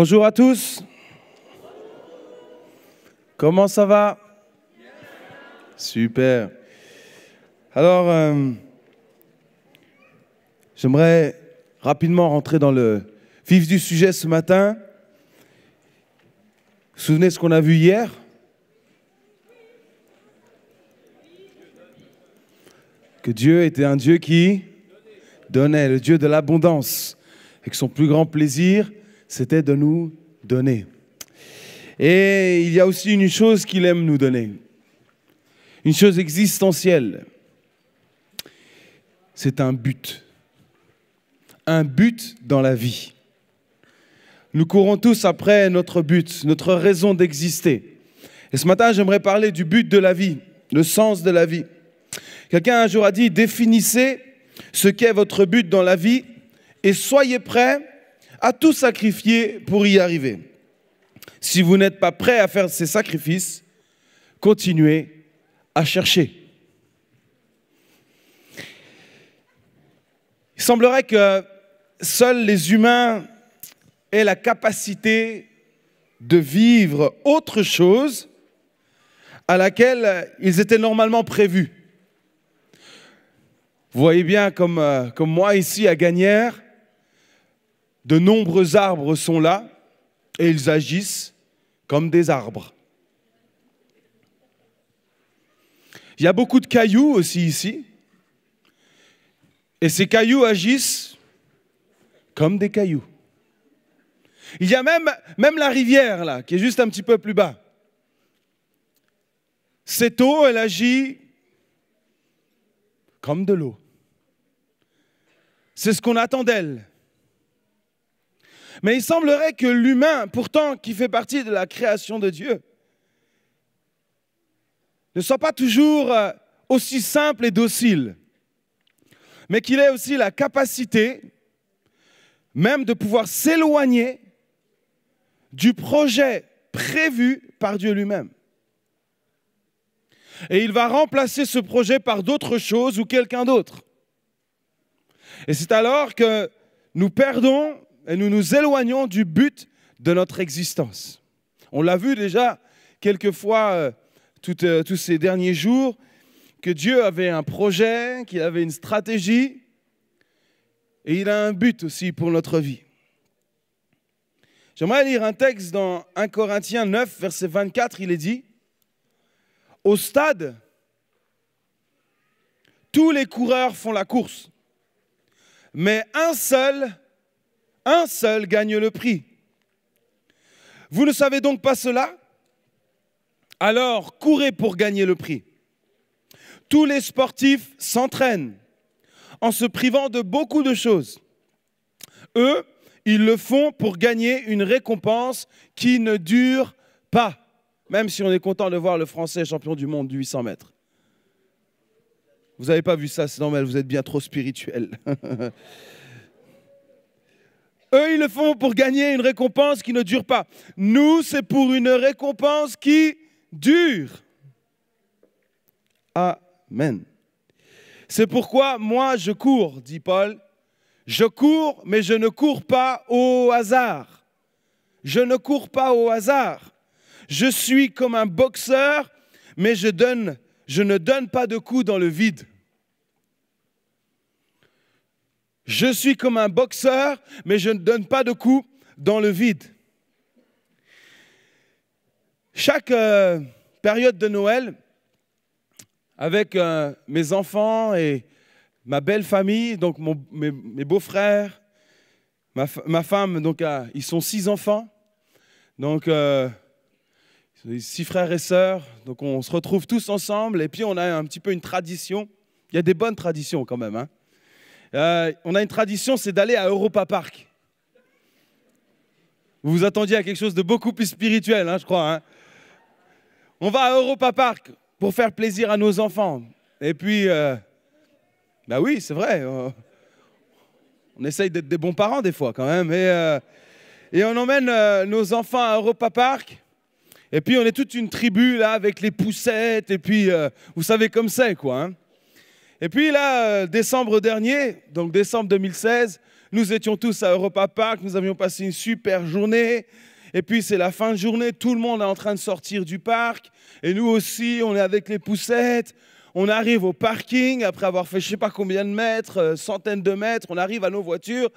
Bonjour à tous. Comment ça va Super. Alors, euh, j'aimerais rapidement rentrer dans le vif du sujet ce matin. Vous vous souvenez ce qu'on a vu hier Que Dieu était un Dieu qui donnait, le Dieu de l'abondance, et que son plus grand plaisir, c'était de nous donner. Et il y a aussi une chose qu'il aime nous donner, une chose existentielle. C'est un but, un but dans la vie. Nous courons tous après notre but, notre raison d'exister. Et ce matin, j'aimerais parler du but de la vie, le sens de la vie. Quelqu'un un jour a dit, définissez ce qu'est votre but dans la vie et soyez prêts à tout sacrifier pour y arriver. Si vous n'êtes pas prêt à faire ces sacrifices, continuez à chercher. Il semblerait que seuls les humains aient la capacité de vivre autre chose à laquelle ils étaient normalement prévus. Vous voyez bien, comme, euh, comme moi ici à Gagnères, de nombreux arbres sont là et ils agissent comme des arbres. Il y a beaucoup de cailloux aussi ici. Et ces cailloux agissent comme des cailloux. Il y a même, la rivière là, qui est juste un petit peu plus bas. Cette eau, elle agit comme de l'eau. C'est ce qu'on attend d'elle. Mais il semblerait que l'humain, pourtant, qui fait partie de la création de Dieu, ne soit pas toujours euh, aussi simple et docile, mais qu'il ait aussi la capacité même de pouvoir s'éloigner du projet prévu par Dieu lui-même. Et il va remplacer ce projet par d'autres choses ou quelqu'un d'autre. Et c'est alors que nous perdons et nous nous éloignons du but de notre existence. On l'a vu déjà quelquefois euh, euh, tous ces derniers jours, que Dieu avait un projet, qu'il avait une stratégie, et il a un but aussi pour notre vie. J'aimerais lire un texte dans 1 Corinthiens 9, verset 24, il est dit, Au stade, tous les coureurs font la course, mais un seul un seul gagne le prix. Vous ne savez donc pas cela Alors courez pour gagner le prix. Tous les sportifs s'entraînent en se privant de beaucoup de choses. Eux, ils le font pour gagner une récompense qui ne dure pas, même si on est content de voir le Français champion du monde du 800 mètres. Vous n'avez pas vu ça, c'est normal, vous êtes bien trop spirituel. Eux, ils le font pour gagner une récompense qui ne dure pas. Nous, c'est pour une récompense qui dure. Amen. C'est pourquoi moi, je cours, dit Paul. Je cours, mais je ne cours pas au hasard. Je ne cours pas au hasard. Je suis comme un boxeur, mais je, je ne donne pas de coups dans le vide. Je suis comme un boxeur, mais je ne donne pas de coups dans le vide. Chaque euh, période de Noël, avec euh, mes enfants et ma belle famille, donc mes, beaux-frères, ma, femme, donc euh, ils sont six enfants, donc six frères et sœurs, donc on se retrouve tous ensemble et puis on a un petit peu une tradition. Il y a des bonnes traditions quand même. Hein euh, on a une tradition, c'est d'aller à Europa Park. Vous vous attendiez à quelque chose de beaucoup plus spirituel, hein, je crois. Hein. On va à Europa Park pour faire plaisir à nos enfants. Et puis, euh, bah oui, c'est vrai. on essaye d'être des bons parents des fois quand même. Et, euh, on emmène nos enfants à Europa Park. Et puis on est toute une tribu là avec les poussettes. Et puis, vous savez comme c'est quoi. Hein. Et puis là, euh, décembre dernier, donc décembre 2016, nous étions tous à Europa Park, nous avions passé une super journée. Et puis c'est la fin de journée, tout le monde est en train de sortir du parc. Et nous aussi, on est avec les poussettes. On arrive au parking après avoir fait je ne sais pas combien de mètres, euh, centaines de mètres. On arrive à nos voitures.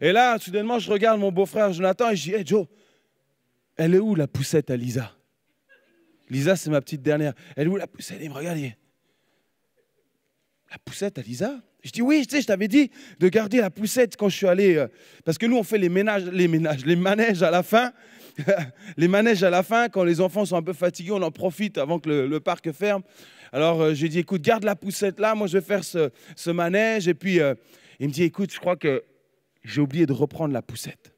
Et là, soudainement, je regarde mon beau-frère Jonathan et je dis Hey Joe, elle est où la poussette à Lisa Lisa, c'est ma petite dernière. Elle est où la poussette Il me regarde la poussette à Je dis oui, je t'avais dit de garder la poussette quand je suis allé. Euh, parce que nous, on fait les ménages, les ménages, les manèges à la fin. les manèges à la fin, quand les enfants sont un peu fatigués, on en profite avant que le, parc ferme. Alors je euh, j'ai dit, écoute, garde la poussette là, moi je vais faire ce, manège. Et puis euh, il me dit, écoute, je crois que j'ai oublié de reprendre la poussette.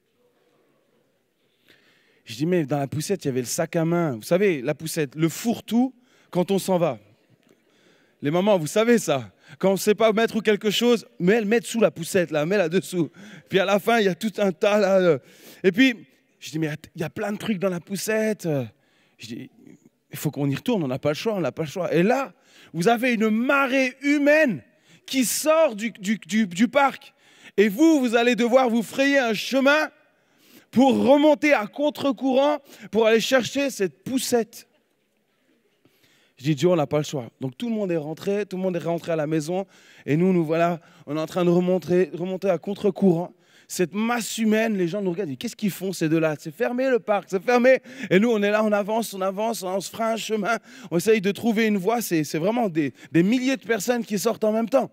Je dis, mais dans la poussette, il y avait le sac à main. Vous savez, la poussette, le fourre-tout quand on s'en va. Les mamans, vous savez ça quand on ne sait pas mettre ou quelque chose, mais le met sous la poussette, là, met là dessous. Puis à la fin, il y a tout un tas là. Et puis, je dis, mais il y a plein de trucs dans la poussette. Je dis, il faut qu'on y retourne, on n'a pas le choix, on n'a pas le choix. Et là, vous avez une marée humaine qui sort du, du parc. Et vous, vous allez devoir vous frayer un chemin pour remonter à contre-courant, pour aller chercher cette poussette. J'ai dit, on n'a pas le choix. Donc tout le monde est rentré, tout le monde est rentré à la maison. Et nous, nous voilà, on est en train de remonter, remonter à contre-courant. Cette masse humaine, les gens nous regardent, qu'est-ce qu'ils font ces deux-là C'est fermé le parc, c'est fermé. Et nous, on est là, on avance, on avance, on se fera un chemin, on essaye de trouver une voie. C'est vraiment des, milliers de personnes qui sortent en même temps.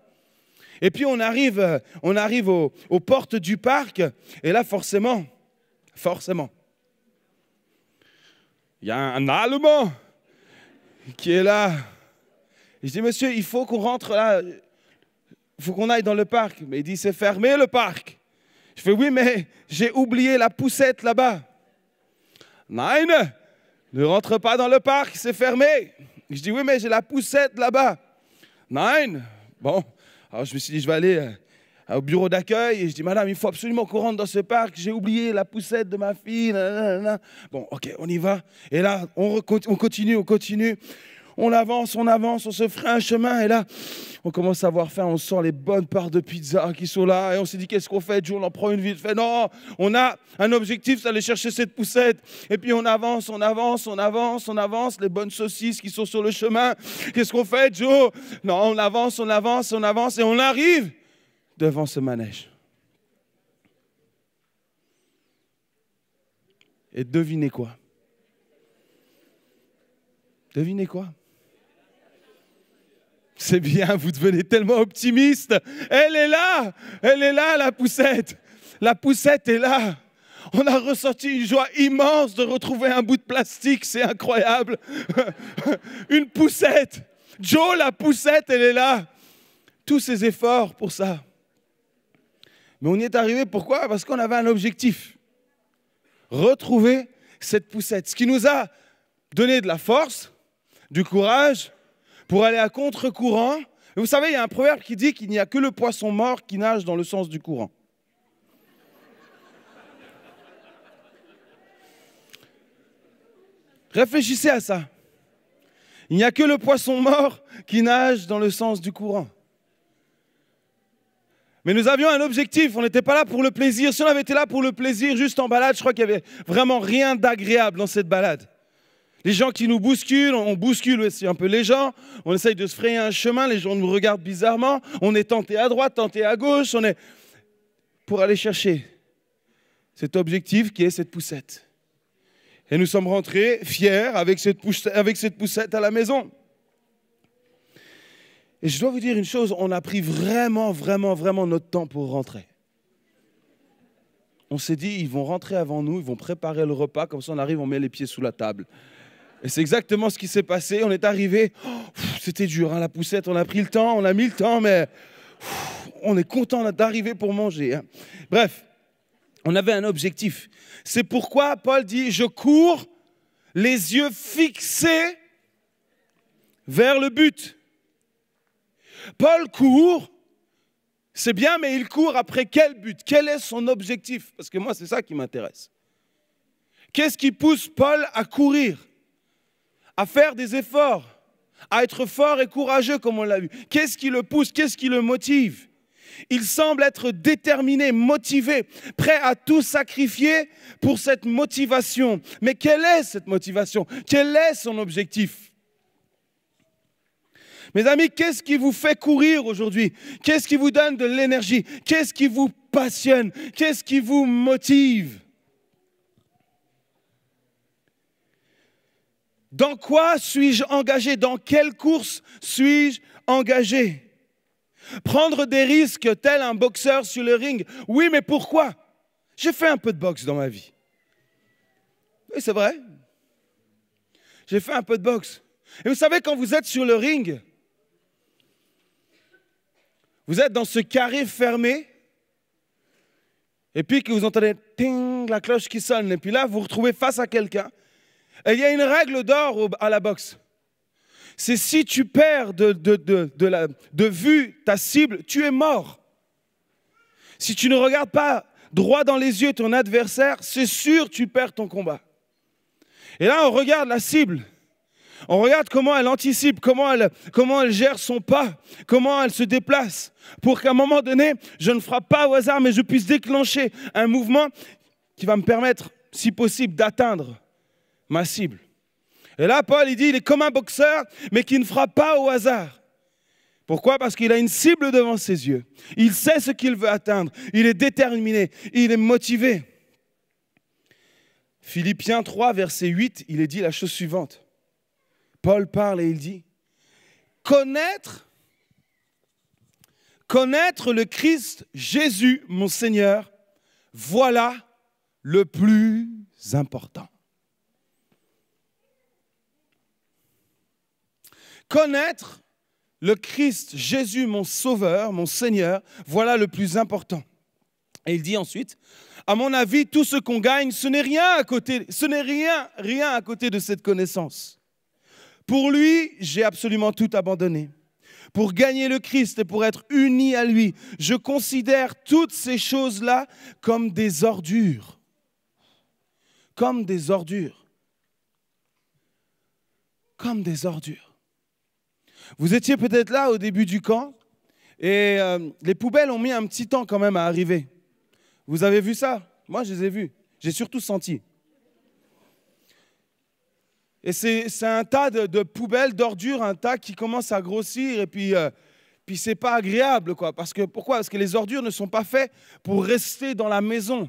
Et puis on arrive, on arrive aux, portes du parc, et là forcément, forcément, il y a un Allemand qui est là. je dis, monsieur, il faut qu'on rentre là. Il faut qu'on aille dans le parc. Mais il dit, c'est fermé le parc. Je fais, oui, mais j'ai oublié la poussette là-bas. Nein, ne rentre pas dans le parc, c'est fermé. Je dis, oui, mais j'ai la poussette là-bas. Nein. Bon, alors je me suis dit, je vais aller euh, euh, au bureau d'accueil et je dis Madame, il faut absolument qu'on rentre dans ce parc, j'ai oublié la poussette de ma fille. Bon, ok, on y va. Et là, on, on continue, on continue. On avance, on avance, on se ferait un chemin et là, on commence à avoir faim, on sent les bonnes parts de pizza qui sont là et on s'est dit qu'est-ce qu'on fait, Joe, on en prend une vite fait. Non, on a un objectif, c'est aller chercher cette poussette. Et puis on avance, on avance, on avance, on avance, les bonnes saucisses qui sont sur le chemin. Qu'est-ce qu'on fait, Joe Non, on avance, on avance, on avance et on arrive devant ce manège. Et devinez quoi Devinez quoi C'est bien, vous devenez tellement optimiste. Elle est là, elle est là, la poussette. La poussette est là. On a ressenti une joie immense de retrouver un bout de plastique, c'est incroyable. une poussette. Joe, la poussette, elle est là. Tous ses efforts pour ça. Mais on y est arrivé, pourquoi Parce qu'on avait un objectif. Retrouver cette poussette. Ce qui nous a donné de la force, du courage, pour aller à contre-courant. Vous savez, il y a un proverbe qui dit qu'il n'y a que le poisson mort qui nage dans le sens du courant. Réfléchissez à ça. Il n'y a que le poisson mort qui nage dans le sens du courant. Mais nous avions un objectif, on n'était pas là pour le plaisir. Si on avait été là pour le plaisir, juste en balade, je crois qu'il n'y avait vraiment rien d'agréable dans cette balade. Les gens qui nous bousculent, on bouscule aussi un peu les gens, on essaye de se frayer un chemin, les gens nous regardent bizarrement, on est tenté à droite, tenté à gauche, on est pour aller chercher cet objectif qui est cette poussette. Et nous sommes rentrés fiers avec cette poussette à la maison. Et je dois vous dire une chose, on a pris vraiment, vraiment, vraiment notre temps pour rentrer. On s'est dit, ils vont rentrer avant nous, ils vont préparer le repas, comme ça on arrive, on met les pieds sous la table. Et c'est exactement ce qui s'est passé. On est arrivé, oh, c'était dur, hein, la poussette, on a pris le temps, on a mis le temps, mais on est content d'arriver pour manger. Hein. Bref, on avait un objectif. C'est pourquoi Paul dit, je cours les yeux fixés vers le but. Paul court, c'est bien, mais il court après quel but Quel est son objectif Parce que moi, c'est ça qui m'intéresse. Qu'est-ce qui pousse Paul à courir À faire des efforts À être fort et courageux, comme on l'a vu Qu'est-ce qui le pousse Qu'est-ce qui le motive il semble être déterminé, motivé, prêt à tout sacrifier pour cette motivation. Mais quelle est cette motivation Quel est son objectif mes amis, qu'est-ce qui vous fait courir aujourd'hui Qu'est-ce qui vous donne de l'énergie Qu'est-ce qui vous passionne Qu'est-ce qui vous motive Dans quoi suis-je engagé Dans quelle course suis-je engagé Prendre des risques tel un boxeur sur le ring. Oui, mais pourquoi J'ai fait un peu de boxe dans ma vie. Oui, c'est vrai. J'ai fait un peu de boxe. Et vous savez, quand vous êtes sur le ring, vous êtes dans ce carré fermé, et puis que vous entendez ting, la cloche qui sonne, et puis là, vous vous retrouvez face à quelqu'un. Et il y a une règle d'or à la boxe. C'est si tu perds de, de vue ta cible, tu es mort. Si tu ne regardes pas droit dans les yeux ton adversaire, c'est sûr, tu perds ton combat. Et là, on regarde la cible. On regarde comment elle anticipe, comment elle, comment elle gère son pas, comment elle se déplace, pour qu'à un moment donné, je ne frappe pas au hasard, mais je puisse déclencher un mouvement qui va me permettre, si possible, d'atteindre ma cible. Et là, Paul, il dit, il est comme un boxeur, mais qui ne frappe pas au hasard. Pourquoi Parce qu'il a une cible devant ses yeux. Il sait ce qu'il veut atteindre. Il est déterminé. Il est motivé. Philippiens 3, verset 8, il est dit la chose suivante. Paul parle et il dit, connaître, connaître le Christ Jésus, mon Seigneur, voilà le plus important. Connaître le Christ Jésus, mon Sauveur, mon Seigneur, voilà le plus important. Et il dit ensuite, à mon avis, tout ce qu'on gagne, ce n'est rien à côté, ce n'est rien, rien à côté de cette connaissance. Pour lui, j'ai absolument tout abandonné. Pour gagner le Christ et pour être uni à lui, je considère toutes ces choses-là comme des ordures. Comme des ordures. Comme des ordures. Vous étiez peut-être là au début du camp et euh, les poubelles ont mis un petit temps quand même à arriver. Vous avez vu ça Moi, je les ai vues. J'ai surtout senti. Et c'est un tas de, poubelles, d'ordures, un tas qui commence à grossir. Et puis, euh, puis c'est pas agréable, quoi. Parce que, pourquoi Parce que les ordures ne sont pas faites pour rester dans la maison.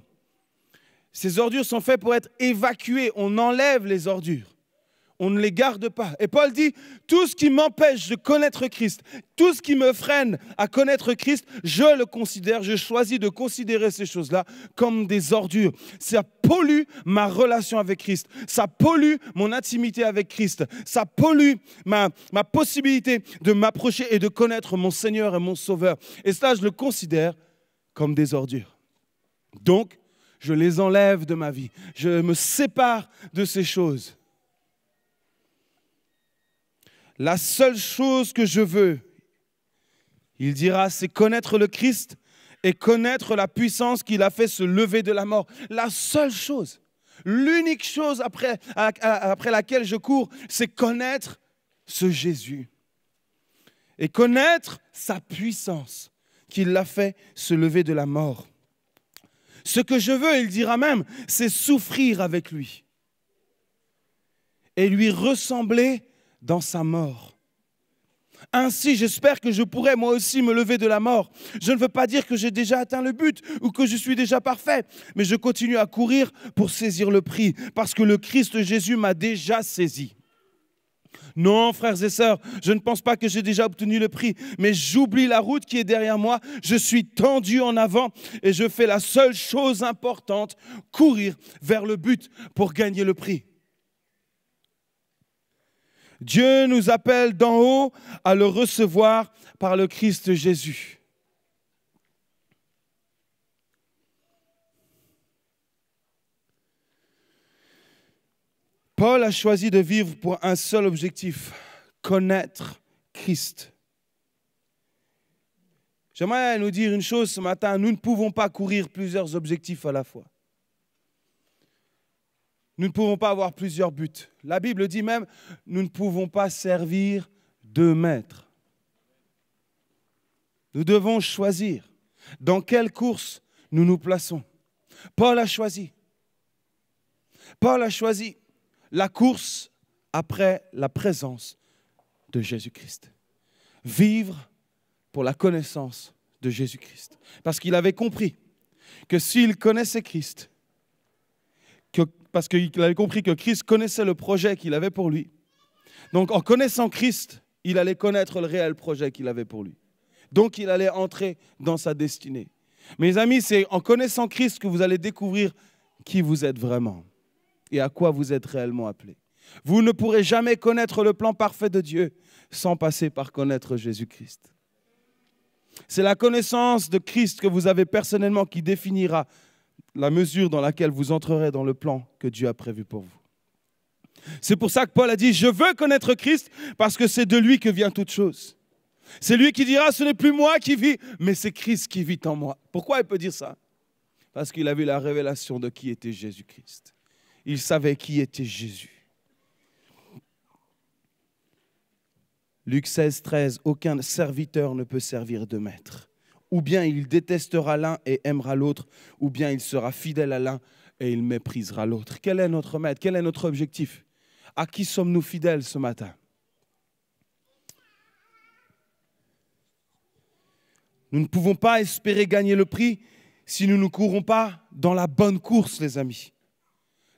Ces ordures sont faites pour être évacuées. On enlève les ordures on ne les garde pas. Et Paul dit, tout ce qui m'empêche de connaître Christ, tout ce qui me freine à connaître Christ, je le considère, je choisis de considérer ces choses-là comme des ordures. Ça pollue ma relation avec Christ, ça pollue mon intimité avec Christ, ça pollue ma, possibilité de m'approcher et de connaître mon Seigneur et mon Sauveur. Et ça, je le considère comme des ordures. Donc, je les enlève de ma vie, je me sépare de ces choses. La seule chose que je veux, il dira, c'est connaître le Christ et connaître la puissance qu'il a fait se lever de la mort. La seule chose, l'unique chose après, laquelle je cours, c'est connaître ce Jésus et connaître sa puissance qu'il l'a fait se lever de la mort. Ce que je veux, il dira même, c'est souffrir avec lui et lui ressembler dans sa mort. Ainsi, j'espère que je pourrai moi aussi me lever de la mort. Je ne veux pas dire que j'ai déjà atteint le but ou que je suis déjà parfait, mais je continue à courir pour saisir le prix, parce que le Christ Jésus m'a déjà saisi. Non, frères et sœurs, je ne pense pas que j'ai déjà obtenu le prix, mais j'oublie la route qui est derrière moi, je suis tendu en avant et je fais la seule chose importante, courir vers le but pour gagner le prix. Dieu nous appelle d'en haut à le recevoir par le Christ Jésus. Paul a choisi de vivre pour un seul objectif, connaître Christ. J'aimerais nous dire une chose ce matin, nous ne pouvons pas courir plusieurs objectifs à la fois. Nous ne pouvons pas avoir plusieurs buts. La Bible dit même, nous ne pouvons pas servir deux maîtres. Nous devons choisir dans quelle course nous nous plaçons. Paul a choisi. Paul a choisi la course après la présence de Jésus-Christ. Vivre pour la connaissance de Jésus-Christ. Parce qu'il avait compris que s'il connaissait Christ, que parce qu'il avait compris que Christ connaissait le projet qu'il avait pour lui. Donc en connaissant Christ, il allait connaître le réel projet qu'il avait pour lui. Donc il allait entrer dans sa destinée. Mes amis, c'est en connaissant Christ que vous allez découvrir qui vous êtes vraiment et à quoi vous êtes réellement appelé. Vous ne pourrez jamais connaître le plan parfait de Dieu sans passer par connaître Jésus-Christ. C'est la connaissance de Christ que vous avez personnellement qui définira la mesure dans laquelle vous entrerez dans le plan que Dieu a prévu pour vous. C'est pour ça que Paul a dit, je veux connaître Christ parce que c'est de lui que vient toute chose. C'est lui qui dira, ce n'est plus moi qui vis, mais c'est Christ qui vit en moi. Pourquoi il peut dire ça Parce qu'il a vu la révélation de qui était Jésus-Christ. Il savait qui était Jésus. Luc 16, 13, aucun serviteur ne peut servir de maître ou bien il détestera l'un et aimera l'autre, ou bien il sera fidèle à l'un et il méprisera l'autre. Quel est notre maître Quel est notre objectif À qui sommes-nous fidèles ce matin Nous ne pouvons pas espérer gagner le prix si nous ne courons pas dans la bonne course, les amis.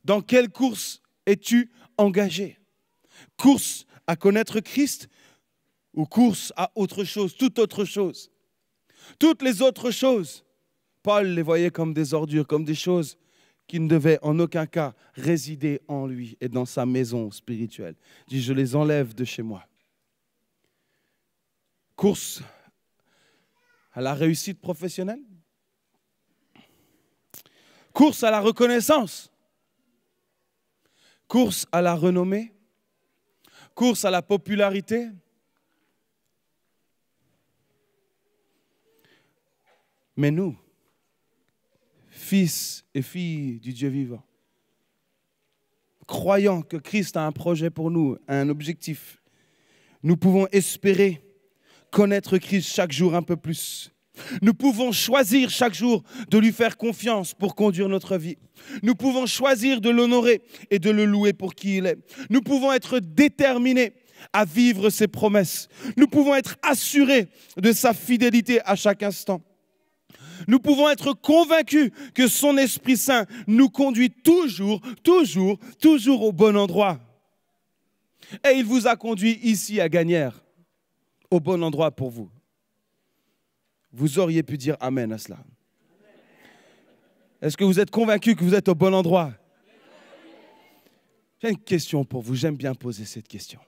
Dans quelle course es-tu engagé Course à connaître Christ ou course à autre chose, toute autre chose toutes les autres choses, Paul les voyait comme des ordures, comme des choses qui ne devaient en aucun cas résider en lui et dans sa maison spirituelle. Il dit, je les enlève de chez moi. Course à la réussite professionnelle. Course à la reconnaissance. Course à la renommée. Course à la popularité. Mais nous, fils et filles du Dieu vivant, croyant que Christ a un projet pour nous, un objectif, nous pouvons espérer connaître Christ chaque jour un peu plus. Nous pouvons choisir chaque jour de lui faire confiance pour conduire notre vie. Nous pouvons choisir de l'honorer et de le louer pour qui il est. Nous pouvons être déterminés à vivre ses promesses. Nous pouvons être assurés de sa fidélité à chaque instant nous pouvons être convaincus que son Esprit Saint nous conduit toujours, toujours, toujours au bon endroit. Et il vous a conduit ici à Gagnères, au bon endroit pour vous. Vous auriez pu dire Amen à cela. Est-ce que vous êtes convaincu que vous êtes au bon endroit J'ai une question pour vous, j'aime bien poser cette question.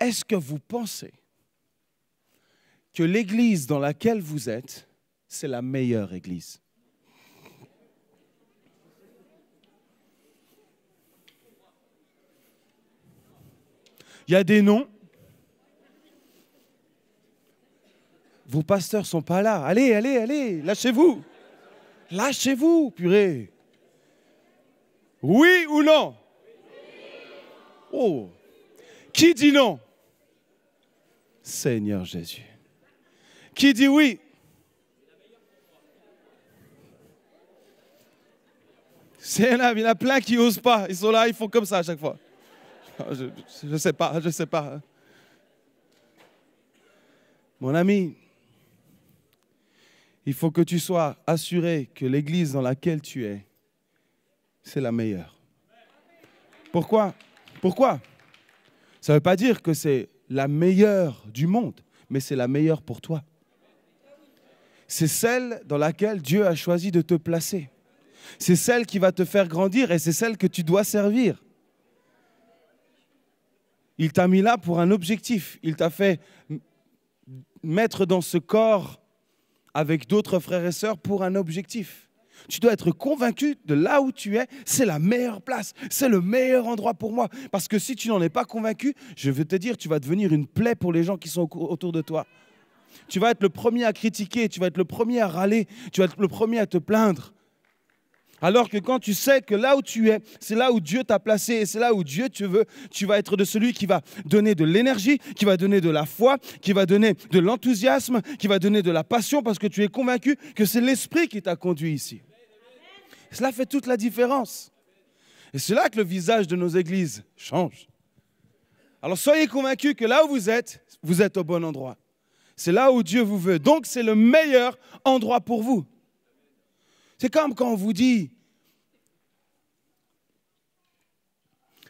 Est-ce que vous pensez que l'église dans laquelle vous êtes, c'est la meilleure église. Il y a des noms. Vos pasteurs sont pas là. Allez, allez, allez, lâchez-vous. Lâchez-vous, purée. Oui ou non Oh Qui dit non Seigneur Jésus. Qui dit oui C'est là, il y en a plein qui n'osent pas. Ils sont là, ils font comme ça à chaque fois. Ah, je ne sais pas, je ne sais pas. Mon ami, il faut que tu sois assuré que l'église dans laquelle tu es, c'est la meilleure. Pourquoi Pourquoi Ça ne veut pas dire que c'est la meilleure du monde, mais c'est la meilleure pour toi c'est celle dans laquelle Dieu a choisi de te placer. C'est celle qui va te faire grandir et c'est celle que tu dois servir. Il t'a mis là pour un objectif. Il t'a fait mettre dans ce corps avec d'autres frères et sœurs pour un objectif. Tu dois être convaincu de là où tu es, c'est la meilleure place, c'est le meilleur endroit pour moi. Parce que si tu n'en es pas convaincu, je veux te dire, tu vas devenir une plaie pour les gens qui sont autour de toi. Tu vas être le premier à critiquer, tu vas être le premier à râler, tu vas être le premier à te plaindre. Alors que quand tu sais que là où tu es, c'est là où Dieu t'a placé et c'est là où Dieu te veut, tu vas être de celui qui va donner de l'énergie, qui va donner de la foi, qui va donner de l'enthousiasme, qui va donner de la passion parce que tu es convaincu que c'est l'Esprit qui t'a conduit ici. cela fait toute la différence. Et c'est là que le visage de nos églises change. Alors soyez convaincus que là où vous êtes, vous êtes au bon endroit. C'est là où Dieu vous veut. Donc c'est le meilleur endroit pour vous. C'est comme quand on vous dit,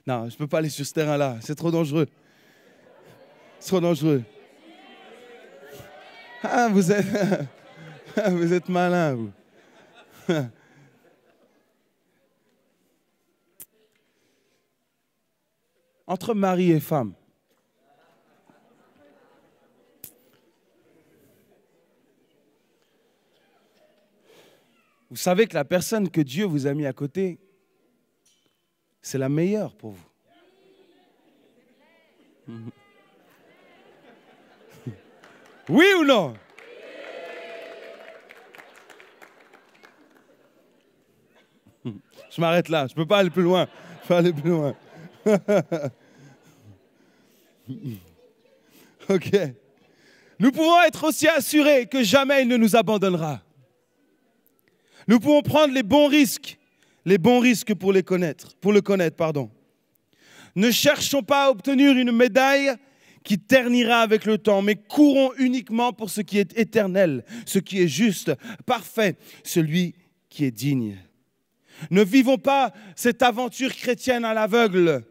non, je ne peux pas aller sur ce terrain-là, c'est trop dangereux. C'est trop dangereux. Ah, vous êtes, vous êtes malin, vous. Entre mari et femme, vous savez que la personne que Dieu vous a mis à côté, c'est la meilleure pour vous. Oui ou non Je m'arrête là, je ne peux pas aller plus loin. Je aller plus loin. ok. Nous pouvons être aussi assurés que jamais il ne nous abandonnera. Nous pouvons prendre les bons risques, les bons risques pour les connaître, pour le connaître, pardon. Ne cherchons pas à obtenir une médaille qui ternira avec le temps, mais courons uniquement pour ce qui est éternel, ce qui est juste, parfait, celui qui est digne. Ne vivons pas cette aventure chrétienne à l'aveugle,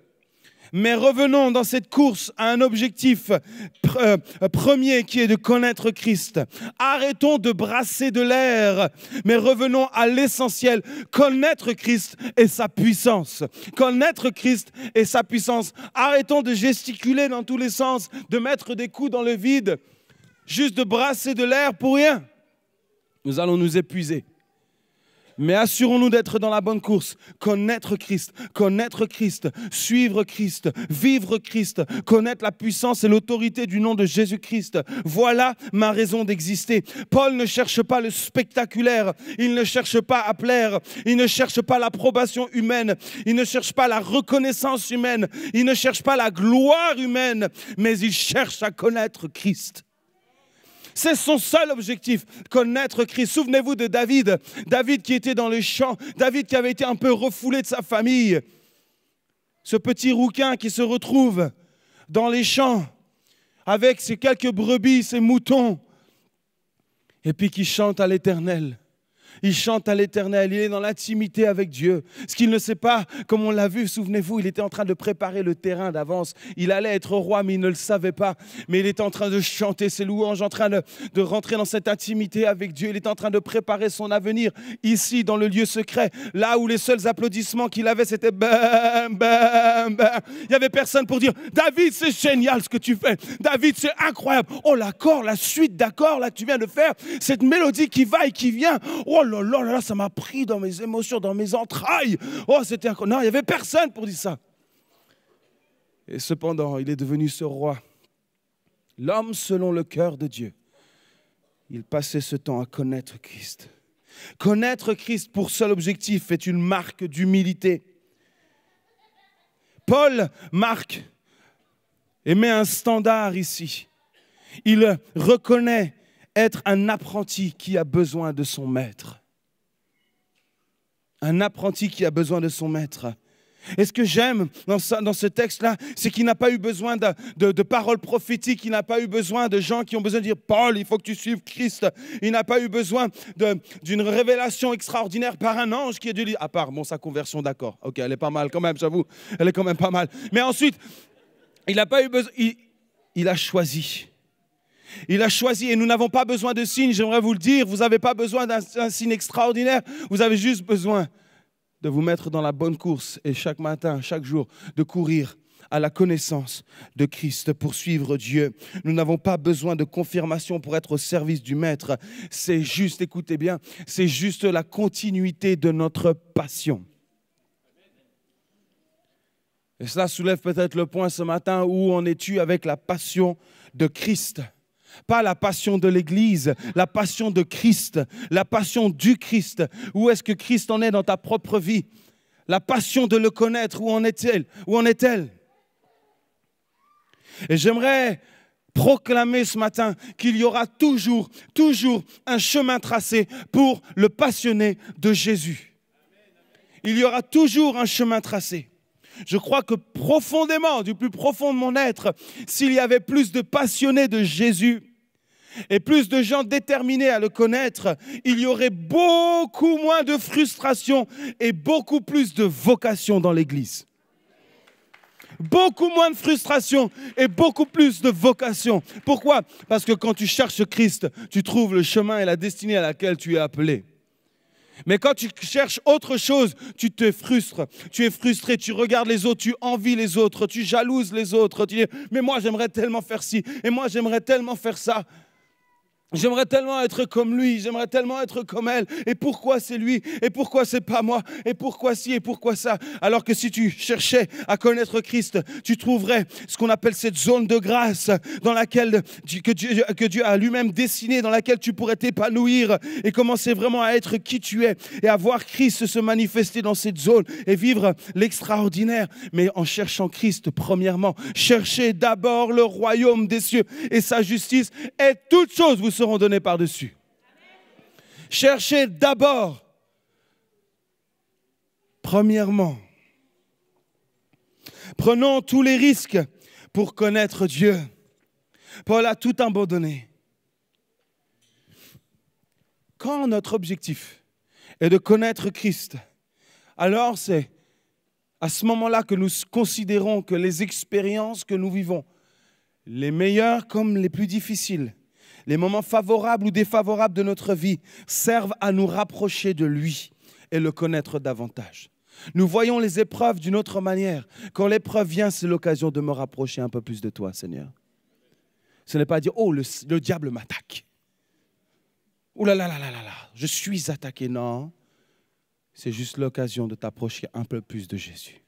mais revenons dans cette course à un objectif euh, premier qui est de connaître Christ. Arrêtons de brasser de l'air, mais revenons à l'essentiel. Connaître Christ et sa puissance. Connaître Christ et sa puissance. Arrêtons de gesticuler dans tous les sens, de mettre des coups dans le vide, juste de brasser de l'air pour rien. Nous allons nous épuiser. Mais assurons-nous d'être dans la bonne course, connaître Christ, connaître Christ, suivre Christ, vivre Christ, connaître la puissance et l'autorité du nom de Jésus-Christ. Voilà ma raison d'exister. Paul ne cherche pas le spectaculaire, il ne cherche pas à plaire, il ne cherche pas l'approbation humaine, il ne cherche pas la reconnaissance humaine, il ne cherche pas la gloire humaine, mais il cherche à connaître Christ. C'est son seul objectif, connaître Christ. Souvenez-vous de David, David qui était dans les champs, David qui avait été un peu refoulé de sa famille. Ce petit rouquin qui se retrouve dans les champs avec ses quelques brebis, ses moutons, et puis qui chante à l'Éternel. Il chante à l'éternel, il est dans l'intimité avec Dieu. Ce qu'il ne sait pas, comme on l'a vu, souvenez-vous, il était en train de préparer le terrain d'avance. Il allait être roi, mais il ne le savait pas. Mais il est en train de chanter ses louanges, en train de, rentrer dans cette intimité avec Dieu. Il est en train de préparer son avenir ici, dans le lieu secret, là où les seuls applaudissements qu'il avait, c'était bam, bam, Il n'y avait personne pour dire David, c'est génial ce que tu fais. David, c'est incroyable. Oh, l'accord, la suite d'accord, là, tu viens de faire cette mélodie qui va et qui vient. Oh, là là ça m'a pris dans mes émotions, dans mes entrailles. Oh, c'était incroyable. Non, il n'y avait personne pour dire ça. Et cependant, il est devenu ce roi, l'homme selon le cœur de Dieu. Il passait ce temps à connaître Christ. Connaître Christ pour seul objectif est une marque d'humilité. Paul, Marc, émet un standard ici. Il reconnaît être un apprenti qui a besoin de son maître un apprenti qui a besoin de son maître. Et ce que j'aime dans ce, texte-là, c'est qu'il n'a pas eu besoin de, paroles prophétiques, il n'a pas eu besoin de gens qui ont besoin de dire Paul, il faut que tu suives Christ. Il n'a pas eu besoin d'une révélation extraordinaire par un ange qui a dû lui. À part, bon, sa conversion, d'accord. Ok, elle est pas mal quand même, j'avoue. Elle est quand même pas mal. Mais ensuite, il n'a pas eu besoin. il a choisi. Il a choisi et nous n'avons pas besoin de signes, j'aimerais vous le dire, vous n'avez pas besoin d'un signe extraordinaire, vous avez juste besoin de vous mettre dans la bonne course et chaque matin, chaque jour, de courir à la connaissance de Christ, pour suivre Dieu. Nous n'avons pas besoin de confirmation pour être au service du Maître. C'est juste, écoutez bien, c'est juste la continuité de notre passion. Et cela soulève peut-être le point ce matin où en es-tu avec la passion de Christ pas la passion de l'Église, la passion de Christ, la passion du Christ. Où est-ce que Christ en est dans ta propre vie La passion de le connaître, où en est-elle en est-elle Et j'aimerais proclamer ce matin qu'il y aura toujours, toujours un chemin tracé pour le passionné de Jésus. Il y aura toujours un chemin tracé. Je crois que profondément, du plus profond de mon être, s'il y avait plus de passionnés de Jésus, et plus de gens déterminés à le connaître, il y aurait beaucoup moins de frustration et beaucoup plus de vocation dans l'Église. Beaucoup moins de frustration et beaucoup plus de vocation. Pourquoi Parce que quand tu cherches Christ, tu trouves le chemin et la destinée à laquelle tu es appelé. Mais quand tu cherches autre chose, tu te frustres. Tu es frustré, tu regardes les autres, tu envies les autres, tu jalouses les autres. Tu dis, mais moi j'aimerais tellement faire ci, et moi j'aimerais tellement faire ça. J'aimerais tellement être comme lui, j'aimerais tellement être comme elle. Et pourquoi c'est lui Et pourquoi c'est pas moi Et pourquoi si Et pourquoi ça Alors que si tu cherchais à connaître Christ, tu trouverais ce qu'on appelle cette zone de grâce dans laquelle que Dieu, que Dieu a lui-même dessiné, dans laquelle tu pourrais t'épanouir et commencer vraiment à être qui tu es et à voir Christ se manifester dans cette zone et vivre l'extraordinaire. Mais en cherchant Christ, premièrement, chercher d'abord le royaume des cieux et sa justice et toute chose vous seront donnés par-dessus. Cherchez d'abord, premièrement, prenons tous les risques pour connaître Dieu. Paul a tout abandonné. Quand notre objectif est de connaître Christ, alors c'est à ce moment-là que nous considérons que les expériences que nous vivons, les meilleures comme les plus difficiles, les moments favorables ou défavorables de notre vie servent à nous rapprocher de lui et le connaître davantage. Nous voyons les épreuves d'une autre manière. Quand l'épreuve vient, c'est l'occasion de me rapprocher un peu plus de toi, Seigneur. Ce n'est pas dire, oh, le, diable m'attaque. Ouh là là là là là là, je suis attaqué. Non, c'est juste l'occasion de t'approcher un peu plus de Jésus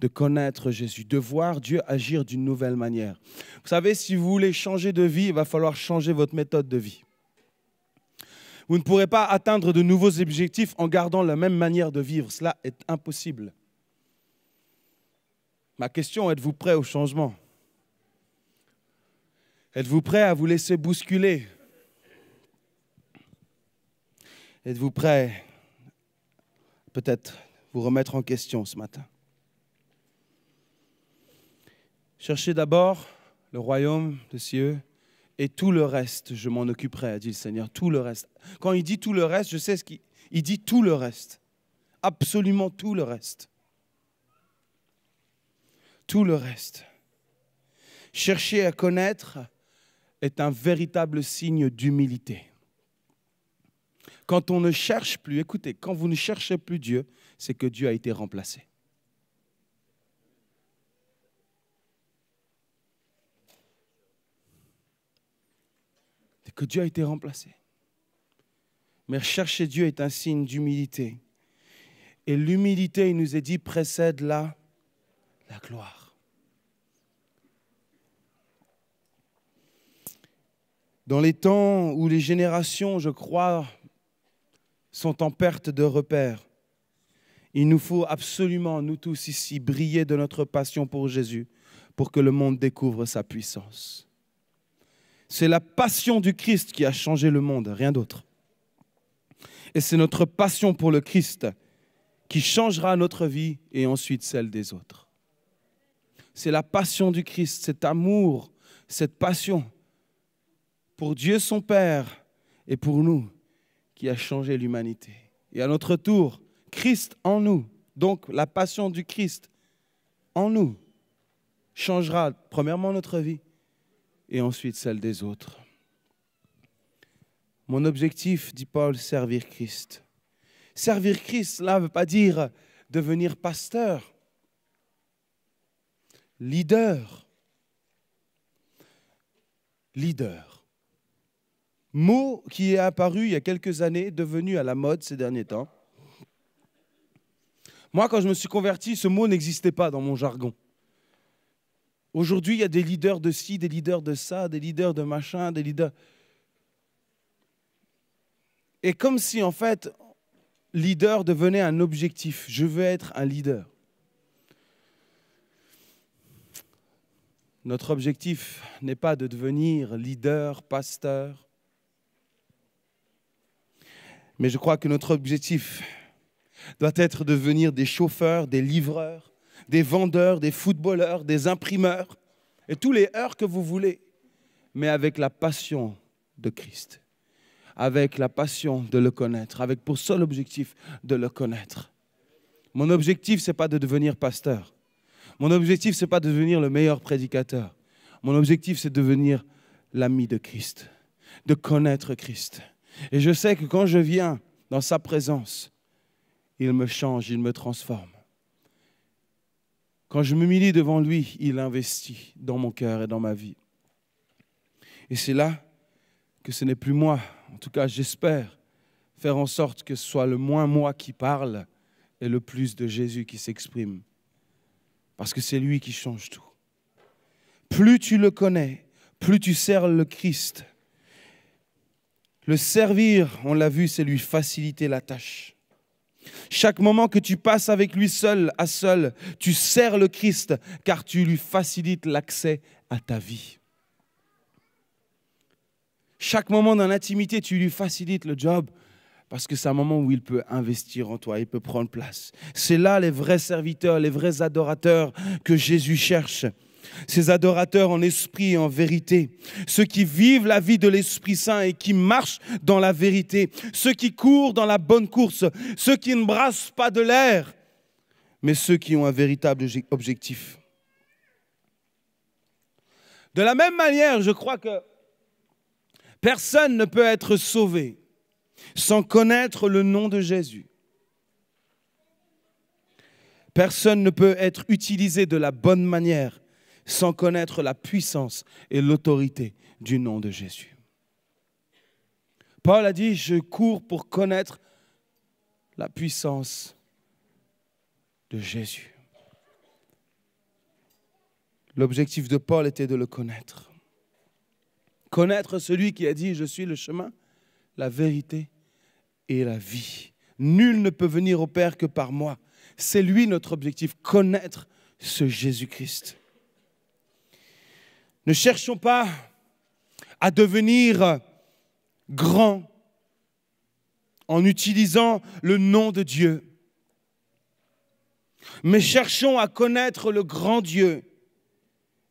de connaître Jésus, de voir Dieu agir d'une nouvelle manière. Vous savez, si vous voulez changer de vie, il va falloir changer votre méthode de vie. Vous ne pourrez pas atteindre de nouveaux objectifs en gardant la même manière de vivre. Cela est impossible. Ma question, êtes-vous prêt au changement Êtes-vous prêt à vous laisser bousculer Êtes-vous prêt peut-être vous remettre en question ce matin Cherchez d'abord le royaume des cieux et tout le reste, je m'en occuperai, dit le Seigneur, tout le reste. Quand il dit tout le reste, je sais ce qu'il il dit tout le reste, absolument tout le reste. Tout le reste. Chercher à connaître est un véritable signe d'humilité. Quand on ne cherche plus, écoutez, quand vous ne cherchez plus Dieu, c'est que Dieu a été remplacé. que Dieu a été remplacé. Mais chercher Dieu est un signe d'humilité. Et l'humilité, il nous est dit, précède la, la gloire. Dans les temps où les générations, je crois, sont en perte de repères, il nous faut absolument, nous tous ici, briller de notre passion pour Jésus pour que le monde découvre sa puissance. C'est la passion du Christ qui a changé le monde, rien d'autre. Et c'est notre passion pour le Christ qui changera notre vie et ensuite celle des autres. C'est la passion du Christ, cet amour, cette passion pour Dieu son Père et pour nous qui a changé l'humanité. Et à notre tour, Christ en nous, donc la passion du Christ en nous, changera premièrement notre vie et ensuite celle des autres. Mon objectif, dit Paul, servir Christ. Servir Christ, cela ne veut pas dire devenir pasteur, leader, leader. Mot qui est apparu il y a quelques années, devenu à la mode ces derniers temps. Moi, quand je me suis converti, ce mot n'existait pas dans mon jargon. Aujourd'hui, il y a des leaders de ci, des leaders de ça, des leaders de machin, des leaders. Et comme si, en fait, leader devenait un objectif. Je veux être un leader. Notre objectif n'est pas de devenir leader, pasteur, mais je crois que notre objectif doit être de devenir des chauffeurs, des livreurs, des vendeurs, des footballeurs, des imprimeurs, et tous les heures que vous voulez, mais avec la passion de Christ, avec la passion de le connaître, avec pour seul objectif de le connaître. Mon objectif, ce n'est pas de devenir pasteur. Mon objectif, ce n'est pas de devenir le meilleur prédicateur. Mon objectif, c'est de devenir l'ami de Christ, de connaître Christ. Et je sais que quand je viens dans sa présence, il me change, il me transforme. Quand je m'humilie devant lui, il investit dans mon cœur et dans ma vie. Et c'est là que ce n'est plus moi, en tout cas j'espère, faire en sorte que ce soit le moins moi qui parle et le plus de Jésus qui s'exprime. Parce que c'est lui qui change tout. Plus tu le connais, plus tu sers le Christ. Le servir, on l'a vu, c'est lui faciliter la tâche. Chaque moment que tu passes avec lui seul à seul, tu sers le Christ car tu lui facilites l'accès à ta vie. Chaque moment dans l'intimité, tu lui facilites le job parce que c'est un moment où il peut investir en toi, il peut prendre place. C'est là les vrais serviteurs, les vrais adorateurs que Jésus cherche. Ces adorateurs en esprit et en vérité, ceux qui vivent la vie de l'Esprit Saint et qui marchent dans la vérité, ceux qui courent dans la bonne course, ceux qui ne brassent pas de l'air, mais ceux qui ont un véritable objectif. De la même manière, je crois que personne ne peut être sauvé sans connaître le nom de Jésus. Personne ne peut être utilisé de la bonne manière sans connaître la puissance et l'autorité du nom de Jésus. Paul a dit, je cours pour connaître la puissance de Jésus. L'objectif de Paul était de le connaître. Connaître celui qui a dit, je suis le chemin, la vérité et la vie. Nul ne peut venir au Père que par moi. C'est lui notre objectif, connaître ce Jésus-Christ. Ne cherchons pas à devenir grands en utilisant le nom de Dieu, mais cherchons à connaître le grand Dieu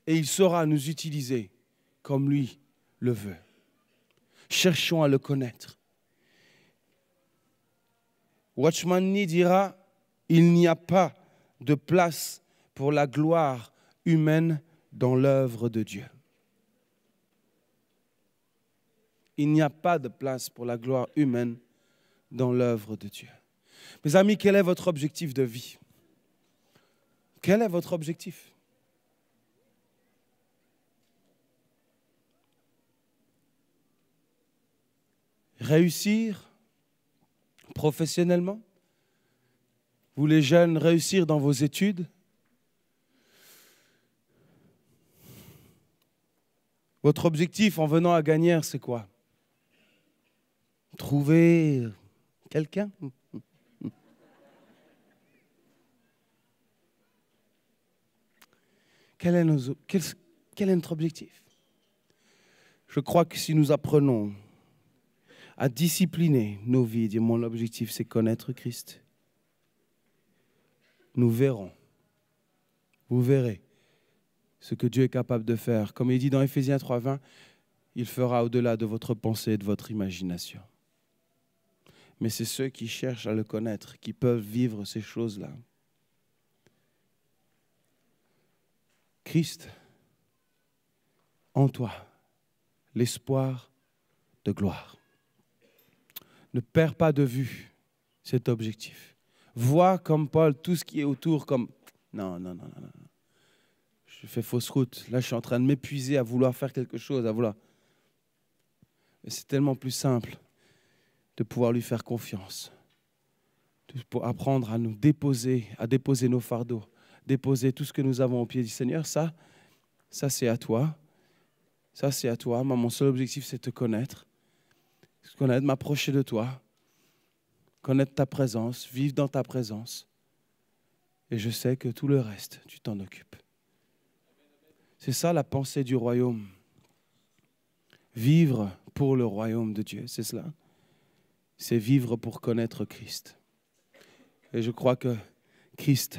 et il saura nous utiliser comme lui le veut. Cherchons à le connaître. Watchman Nee dira, il n'y a pas de place pour la gloire humaine dans l'œuvre de Dieu. Il n'y a pas de place pour la gloire humaine dans l'œuvre de Dieu. Mes amis, quel est votre objectif de vie Quel est votre objectif Réussir professionnellement Vous les jeunes, réussir dans vos études Votre objectif en venant à gagner, c'est quoi Trouver quelqu'un quel, quel est notre objectif Je crois que si nous apprenons à discipliner nos vies, et eh mon objectif c'est connaître Christ, nous verrons, vous verrez ce que Dieu est capable de faire. Comme il dit dans Éphésiens 3:20, il fera au-delà de votre pensée et de votre imagination. Mais c'est ceux qui cherchent à le connaître qui peuvent vivre ces choses-là. Christ, en toi, l'espoir de gloire. Ne perds pas de vue cet objectif. Vois comme Paul tout ce qui est autour comme non, non, non, non. non je fais fausse route. Là, je suis en train de m'épuiser à vouloir faire quelque chose, à vouloir. Mais c'est tellement plus simple de pouvoir lui faire confiance, pour apprendre à nous déposer, à déposer nos fardeaux, déposer tout ce que nous avons au pied du Seigneur. Ça, ça c'est à toi. Ça, c'est à toi. mon seul objectif, c'est de te connaître. Connaître, m'approcher de toi. Connaître ta présence, vivre dans ta présence. Et je sais que tout le reste, tu t'en occupes. C'est ça la pensée du royaume. Vivre pour le royaume de Dieu, c'est cela. C'est vivre pour connaître Christ. Et je crois que Christ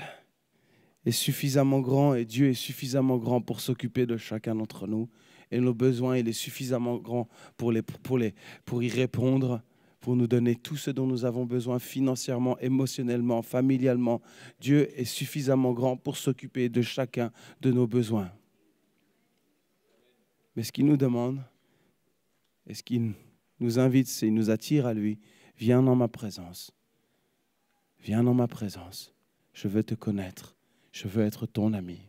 est suffisamment grand et Dieu est suffisamment grand pour s'occuper de chacun d'entre nous. Et nos besoins, il est suffisamment grand pour, les, pour, les, pour y répondre, pour nous donner tout ce dont nous avons besoin financièrement, émotionnellement, familialement. Dieu est suffisamment grand pour s'occuper de chacun de nos besoins. Mais ce qu'il nous demande, et ce qu'il nous invite, c'est qu'il nous attire à lui. Viens dans ma présence. Viens dans ma présence. Je veux te connaître. Je veux être ton ami.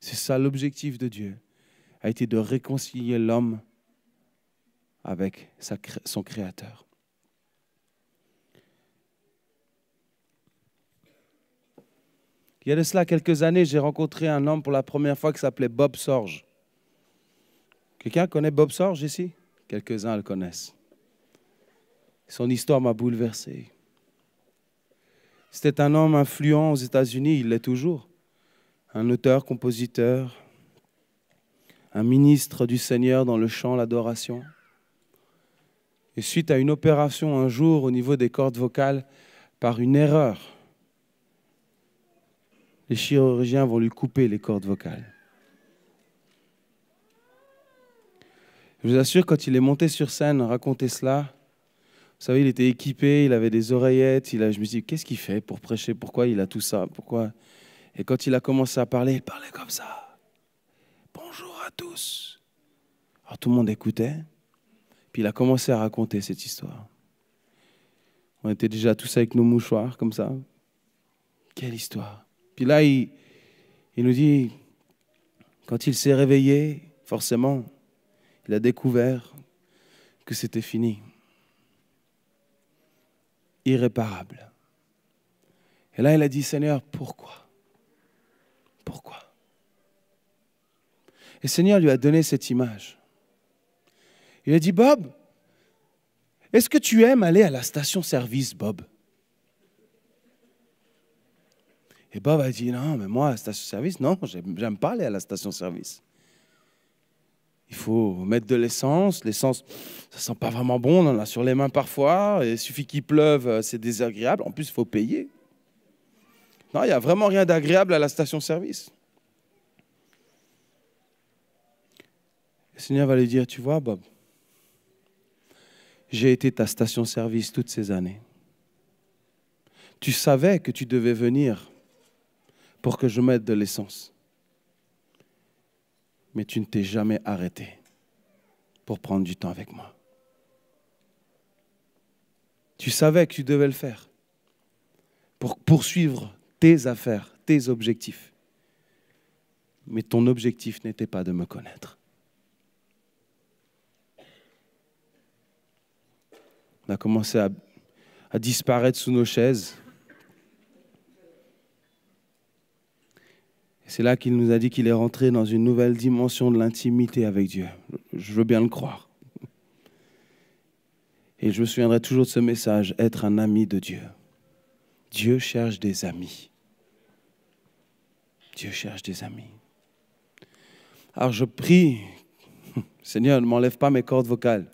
C'est ça l'objectif de Dieu, a été de réconcilier l'homme avec son Créateur. Il y a de cela quelques années, j'ai rencontré un homme pour la première fois qui s'appelait Bob Sorge. Quelqu'un connaît Bob Sorge ici Quelques-uns le connaissent. Son histoire m'a bouleversé. C'était un homme influent aux États-Unis, il l'est toujours. Un auteur, compositeur, un ministre du Seigneur dans le chant, l'adoration. Et suite à une opération un jour au niveau des cordes vocales, par une erreur, les chirurgiens vont lui couper les cordes vocales. Je vous assure, quand il est monté sur scène, raconter cela, vous savez, il était équipé, il avait des oreillettes. Il a, je me suis dit, qu'est-ce qu'il fait pour prêcher Pourquoi il a tout ça Pourquoi Et quand il a commencé à parler, il parlait comme ça. Bonjour à tous. Alors tout le monde écoutait. Puis il a commencé à raconter cette histoire. On était déjà tous avec nos mouchoirs comme ça. Quelle histoire. Puis là, il nous dit, quand il s'est réveillé, forcément, il a découvert que c'était fini, irréparable. Et là, il a dit, Seigneur, pourquoi Pourquoi Et Seigneur lui a donné cette image. Il a dit, Bob, est-ce que tu aimes aller à la station-service, Bob Et Bob a dit, non, mais moi, à la station-service, non, j'aime pas aller à la station-service. Il faut mettre de l'essence. L'essence, ça sent pas vraiment bon. On en a sur les mains parfois. Et il suffit qu'il pleuve, euh, c'est désagréable. En plus, il faut payer. Non, il n'y a vraiment rien d'agréable à la station-service. Le Seigneur va lui dire, tu vois, Bob, j'ai été ta station-service toutes ces années. Tu savais que tu devais venir pour que je mette de l'essence mais tu ne t'es jamais arrêté pour prendre du temps avec moi. Tu savais que tu devais le faire pour poursuivre tes affaires, tes objectifs. Mais ton objectif n'était pas de me connaître. On a commencé à, à disparaître sous nos chaises C'est là qu'il nous a dit qu'il est rentré dans une nouvelle dimension de l'intimité avec Dieu. Je veux bien le croire. Et je me souviendrai toujours de ce message, être un ami de Dieu. Dieu cherche des amis. Dieu cherche des amis. Alors je prie, Seigneur, ne m'enlève pas mes cordes vocales.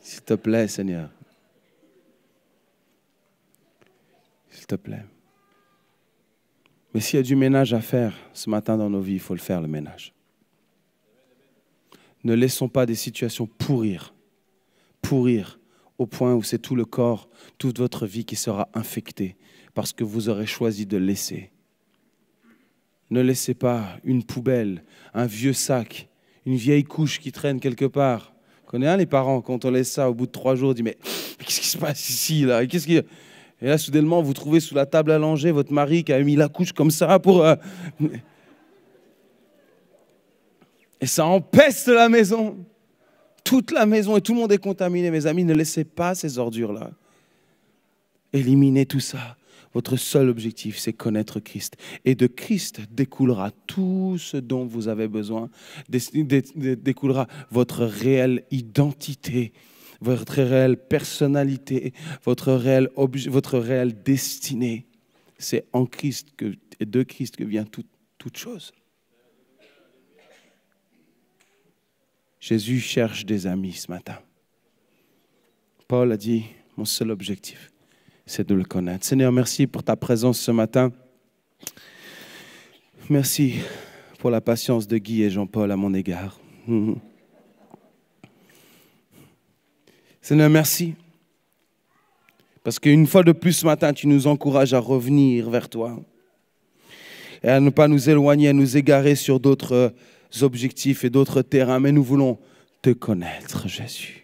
S'il te plaît, Seigneur. S'il te plaît. Mais s'il y a du ménage à faire ce matin dans nos vies, il faut le faire, le ménage. Ne laissons pas des situations pourrir, pourrir au point où c'est tout le corps, toute votre vie qui sera infectée parce que vous aurez choisi de laisser. Ne laissez pas une poubelle, un vieux sac, une vieille couche qui traîne quelque part. Vous connaissez hein, les parents quand on laisse ça au bout de trois jours, on dit mais, qu'est-ce qui se passe ici là Qu'est-ce qui et là, soudainement, vous trouvez sous la table allongée votre mari qui a mis la couche comme ça pour... Euh, et ça empeste la maison. Toute la maison et tout le monde est contaminé. Mes amis, ne laissez pas ces ordures-là. Éliminez tout ça. Votre seul objectif, c'est connaître Christ. Et de Christ découlera tout ce dont vous avez besoin, découlera votre réelle identité votre réelle personnalité, votre réelle, votre réelle destinée. C'est en Christ que, et de Christ que vient toute chose. Jésus cherche des amis ce matin. Paul a dit, mon seul objectif, c'est de le connaître. Seigneur, merci pour ta présence ce matin. Merci pour la patience de Guy et Jean-Paul à mon égard. Seigneur, merci. Parce qu'une fois de plus ce matin, tu nous encourages à revenir vers toi et à ne pas nous éloigner, à nous égarer sur d'autres euh, objectifs et d'autres terrains. Mais nous voulons te connaître, Jésus.